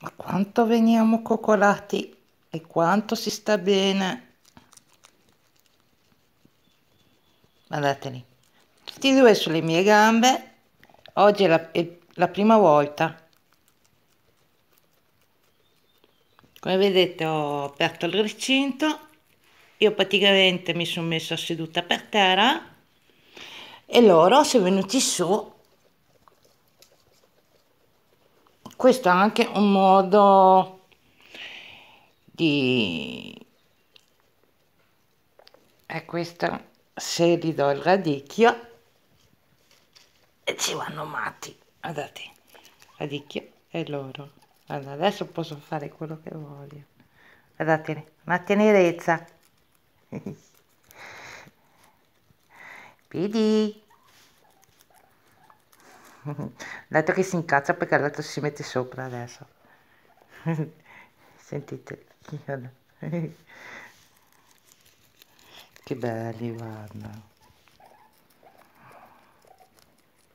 Ma quanto veniamo coccolati e quanto si sta bene. Guardateli, tutti e due sulle mie gambe. Oggi è la, è la prima volta. Come vedete ho aperto il recinto, io praticamente mi sono messa seduta per terra e loro sono venuti su questo è anche un modo di è questa se gli do il radicchio e ci vanno matti guardate radicchio e loro allora, adesso posso fare quello che voglio guardate una tenerezza PD dato che si incazza perché l'altro si mette sopra adesso. Sentite. che belli, guarda.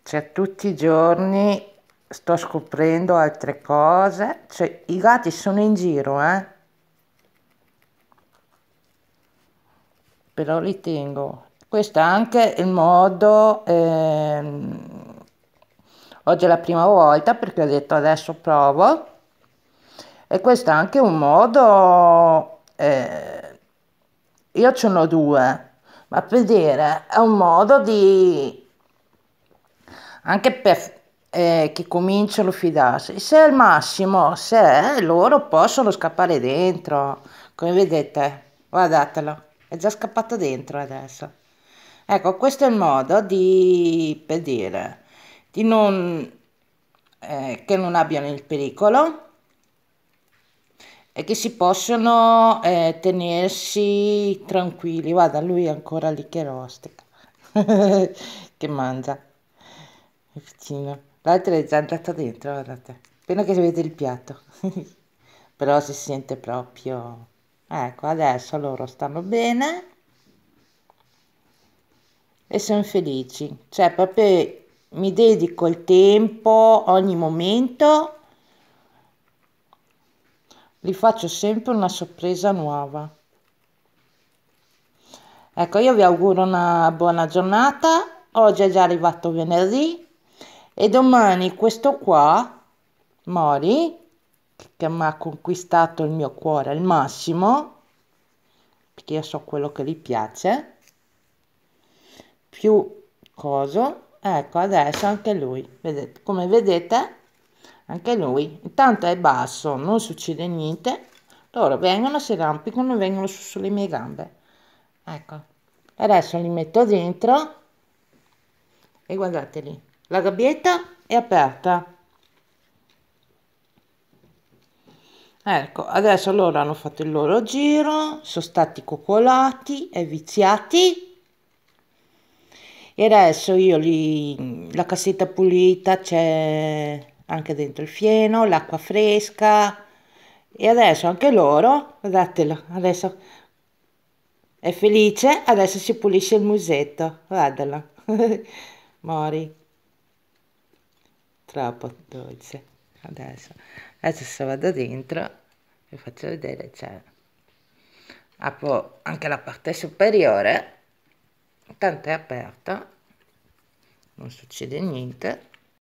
Cioè, tutti i giorni sto scoprendo altre cose. Cioè, i gatti sono in giro, eh. Però li tengo. Questo è anche il modo... Ehm, oggi è la prima volta perché ho detto adesso provo e questo è anche un modo eh, io ce ne ho due ma per dire è un modo di anche per eh, che cominciano a fidarsi se al massimo se loro possono scappare dentro come vedete guardatelo è già scappato dentro adesso ecco questo è il modo di per dire di non, eh, che non abbiano il pericolo e che si possono eh, tenersi tranquilli. Guarda, lui è ancora lì che rostica, che mangia. L'altra è già andata dentro, guardate. Appena che si vede il piatto. Però si sente proprio... Ecco, adesso loro stanno bene e sono felici. Cioè, proprio mi dedico il tempo, ogni momento, gli faccio sempre una sorpresa nuova. Ecco, io vi auguro una buona giornata, oggi è già arrivato venerdì e domani questo qua, Mori, che mi ha conquistato il mio cuore al massimo, perché io so quello che gli piace, più coso ecco adesso anche lui vedete come vedete anche lui intanto è basso non succede niente loro vengono si rampicano vengono su sulle mie gambe ecco adesso li metto dentro e guardate lì la gabbietta è aperta ecco adesso loro hanno fatto il loro giro sono stati coccolati e viziati e adesso io li, la cassetta pulita c'è anche dentro il fieno, l'acqua fresca e adesso anche loro, guardatelo, adesso è felice, adesso si pulisce il musetto, guardala, Mori, troppo dolce, adesso, adesso se vado dentro vi faccio vedere, c'è, apro anche la parte superiore, tanto è aperta non succede niente